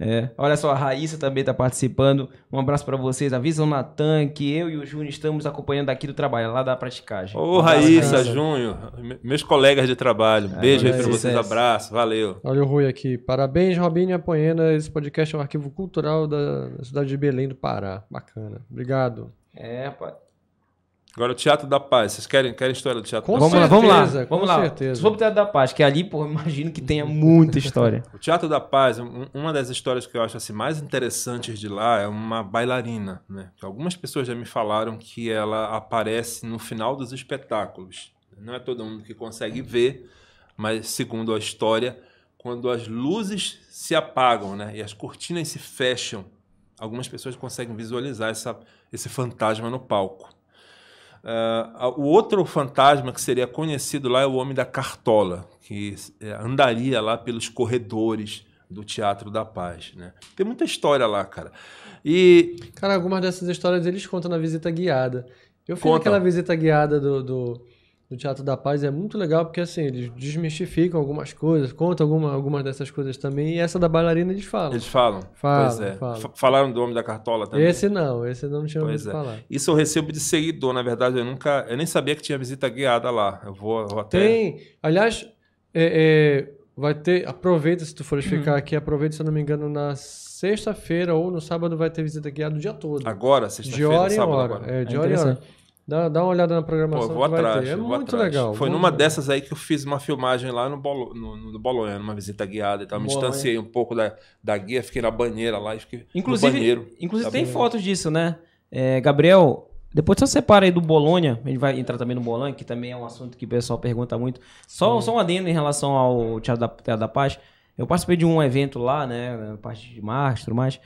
É. Olha só, a Raíssa também está participando. Um abraço para vocês. Avisa o Natan que eu e o Júnior estamos acompanhando aqui do trabalho, lá da praticagem. Ô, Raíssa, Raíssa, Júnior, meus colegas de trabalho. É, Beijo aí para vocês, abraço, valeu. Olha o Rui aqui. Parabéns, Robinho Apoena. Esse podcast é um arquivo cultural da cidade de Belém do Pará. Bacana. Obrigado. É, rapaz. Agora o Teatro da Paz. Vocês querem, querem história do Teatro com da Paz? Certeza, vamos lá, vamos lá. Com vamos lá. certeza. Se for pro Teatro da Paz, que é ali, pô, imagino que tenha muita história. o Teatro da Paz, uma das histórias que eu acho assim, mais interessantes de lá é uma bailarina, né? Então, algumas pessoas já me falaram que ela aparece no final dos espetáculos. Não é todo mundo que consegue ver, mas segundo a história, quando as luzes se apagam, né? E as cortinas se fecham, algumas pessoas conseguem visualizar essa, esse fantasma no palco. Uh, o outro fantasma que seria conhecido lá é o Homem da Cartola, que é, andaria lá pelos corredores do Teatro da Paz. Né? Tem muita história lá, cara. E. Cara, algumas dessas histórias eles contam na visita guiada. Eu fiz aquela visita guiada do, do do Teatro da Paz é muito legal porque assim, eles desmistificam algumas coisas, contam alguma, algumas dessas coisas também, e essa da bailarina eles falam. Eles falam. falam pois é. Falaram do Homem da Cartola também. Esse não, esse não tinha pois ouvido é. falar. Isso eu é recebo de seguidor, na verdade, eu nunca. Eu nem sabia que tinha visita guiada lá. Eu vou, eu vou até. Tem. Aliás, é, é, vai ter. Aproveita se tu fores hum. ficar aqui, aproveita, se eu não me engano, na sexta-feira ou no sábado vai ter visita guiada o dia todo. Agora, sexta-feira. sábado hora. Agora. É, de é hora em hora. Dá, dá uma olhada na programação. Pô, vou atrás. É vou muito atrás. legal. Foi numa dessas aí que eu fiz uma filmagem lá no, Bolo, no, no Bolonha, numa visita guiada e tal. Me Boa, distanciei hein? um pouco da, da guia, fiquei na banheira lá e fiquei inclusive, banheiro. Inclusive tem fotos disso, né? É, Gabriel, depois você separa aí do Bolonha, ele vai entrar também no Bolonha, que também é um assunto que o pessoal pergunta muito. Só, só um adendo em relação ao Teatro da, Teatro da Paz. Eu participei de um evento lá, né? Parte de março, tudo mais.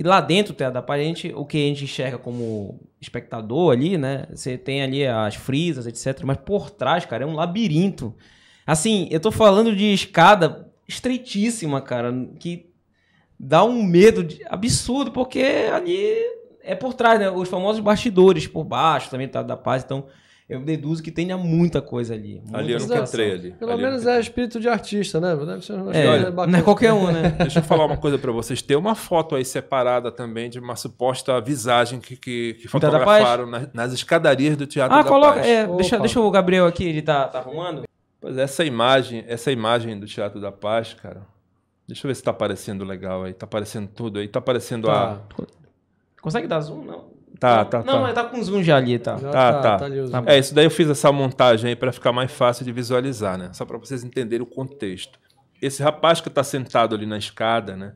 E lá dentro, da a gente, o que a gente enxerga como espectador ali, né? Você tem ali as frisas, etc. Mas por trás, cara, é um labirinto. Assim, eu tô falando de escada estreitíssima, cara, que dá um medo de... absurdo, porque ali é por trás, né? Os famosos bastidores por baixo também tá da paz, então eu deduzo que tenha muita coisa ali. Ali eu entrei ali. Pelo ali menos é espírito de artista, né? Deve ser é, olha, não é qualquer um, né? Deixa eu falar uma coisa para vocês. Tem uma foto aí separada também de uma suposta visagem que, que, que então, fotografaram nas, nas, escadarias do Teatro ah, da coloca, Paz. É, deixa, deixa o Gabriel aqui, ele tá, tá arrumando. Pois é, essa imagem, essa imagem do Teatro da Paz, cara. Deixa eu ver se tá aparecendo legal aí. Tá aparecendo tudo aí. Tá aparecendo tá. a. Consegue dar zoom? Não. Tá, tá, tá Não, mas tá, tá. É, tá com zoom já ali, tá. Já tá, tá. tá. tá, tá é, isso daí eu fiz essa montagem aí para ficar mais fácil de visualizar, né? Só para vocês entenderem o contexto. Esse rapaz que tá sentado ali na escada, né?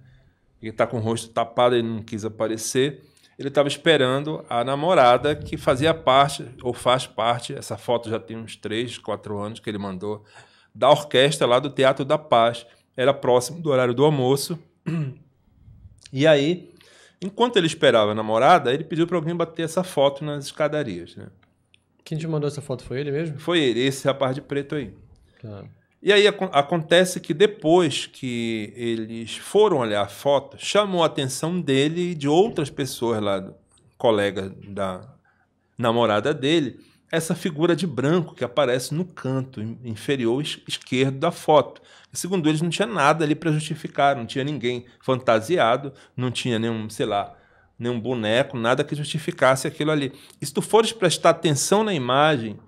Ele tá com o rosto tapado, ele não quis aparecer. Ele estava esperando a namorada que fazia parte, ou faz parte, essa foto já tem uns 3, 4 anos que ele mandou, da orquestra lá do Teatro da Paz. Era próximo do horário do almoço. E aí Enquanto ele esperava a namorada, ele pediu para alguém bater essa foto nas escadarias, né? Quem te mandou essa foto foi ele mesmo? Foi ele, esse rapaz de preto aí. Tá. E aí ac acontece que depois que eles foram olhar a foto, chamou a atenção dele e de outras pessoas lá, colegas da namorada dele, essa figura de branco que aparece no canto inferior esquerdo da foto. Segundo eles, não tinha nada ali para justificar, não tinha ninguém fantasiado, não tinha nenhum, sei lá, nenhum boneco, nada que justificasse aquilo ali. E se tu fores prestar atenção na imagem,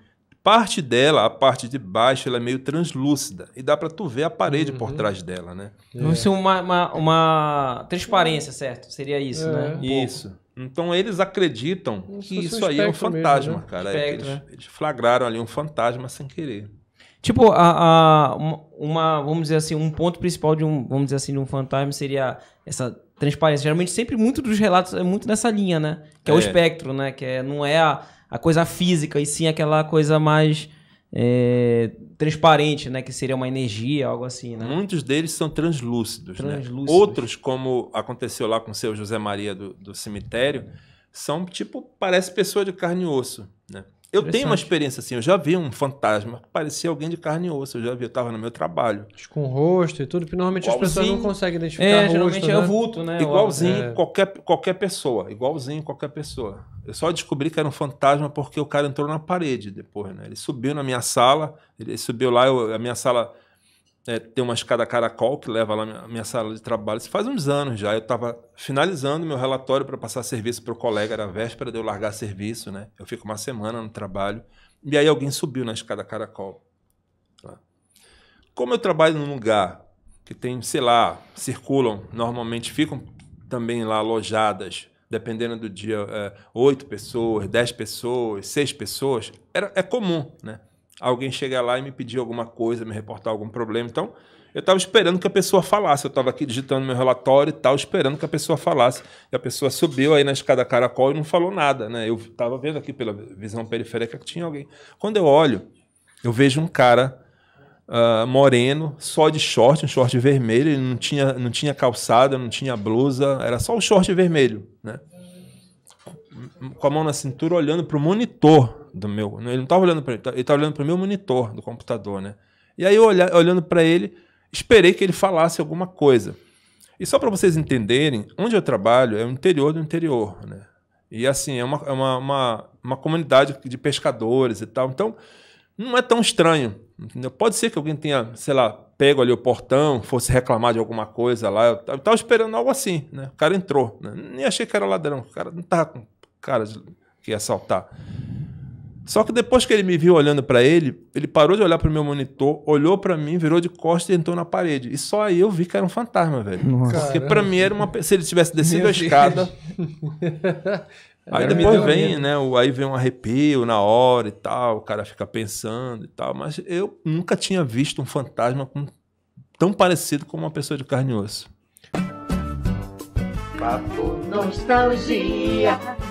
parte dela, a parte de baixo, ela é meio translúcida e dá para tu ver a parede uhum. por trás dela, né? Então, é. Uma, uma, uma transparência, certo? Seria isso, é. né? Um isso. Pouco. Então eles acreditam isso que isso aí é um fantasma, mesmo, né? cara. É, eles, né? eles, flagraram ali um fantasma sem querer. Tipo, a, a, uma, uma, vamos dizer assim, um ponto principal de um, vamos dizer assim, de um fantasma seria essa transparência. Geralmente sempre muito dos relatos é muito nessa linha, né? Que é, é. o espectro, né? Que é, não é a, a coisa física, e sim aquela coisa mais é, transparente, né? Que seria uma energia, algo assim, né? Muitos deles são translúcidos, né? translúcidos. Né? Outros, como aconteceu lá com o seu José Maria do, do cemitério, são tipo, parece pessoa de carne e osso, né? Eu tenho uma experiência assim, eu já vi um fantasma, parecia alguém de carne e osso, eu já vi, eu tava no meu trabalho. com rosto e tudo, porque normalmente igualzinho, as pessoas não conseguem identificar é, rosto, geralmente é né? é vulto, né? Igualzinho é... qualquer, qualquer pessoa, igualzinho qualquer pessoa. Eu só descobri que era um fantasma porque o cara entrou na parede depois, né? Ele subiu na minha sala, ele subiu lá, eu, a minha sala é, tem uma escada caracol que leva lá à minha sala de trabalho. Isso faz uns anos já. Eu estava finalizando meu relatório para passar serviço para o colega. Era véspera de eu largar serviço, né? Eu fico uma semana no trabalho. E aí alguém subiu na escada caracol. Como eu trabalho num lugar que tem, sei lá, circulam, normalmente ficam também lá alojadas, dependendo do dia, é, oito é, pessoas, dez pessoas, seis pessoas, era, é comum, né? alguém chegar lá e me pedir alguma coisa, me reportar algum problema. Então, eu estava esperando que a pessoa falasse. Eu estava aqui digitando meu relatório e tal, esperando que a pessoa falasse. E a pessoa subiu aí na escada caracol e não falou nada, né? Eu estava vendo aqui pela visão periférica que tinha alguém. Quando eu olho, eu vejo um cara uh, moreno, só de short, um short vermelho. Ele não tinha, não tinha calçada, não tinha blusa, era só o short vermelho, né? com a mão na cintura olhando para o monitor do meu. Né? Ele não estava olhando para ele, tá, ele estava tá olhando para o meu monitor do computador, né? E aí eu olhando para ele, esperei que ele falasse alguma coisa. E só para vocês entenderem, onde eu trabalho é o interior do interior, né? E assim, é uma, é uma, uma, uma comunidade de pescadores e tal. Então, não é tão estranho. Entendeu? Pode ser que alguém tenha, sei lá, pego ali o portão, fosse reclamar de alguma coisa lá. Eu estava esperando algo assim, né? O cara entrou. Né? Nem achei que era ladrão. O cara não estava com caras que ia assaltar. Só que depois que ele me viu olhando para ele, ele parou de olhar para o meu monitor, olhou para mim, virou de costas e entrou na parede. E só aí eu vi que era um fantasma, velho. Nossa. Porque para mim era uma, se ele tivesse descido meu a escada, Aí depois vem, né? Aí vem um arrepio na hora e tal, o cara fica pensando e tal. Mas eu nunca tinha visto um fantasma com, tão parecido com uma pessoa de carne e osso. Papo nostalgia.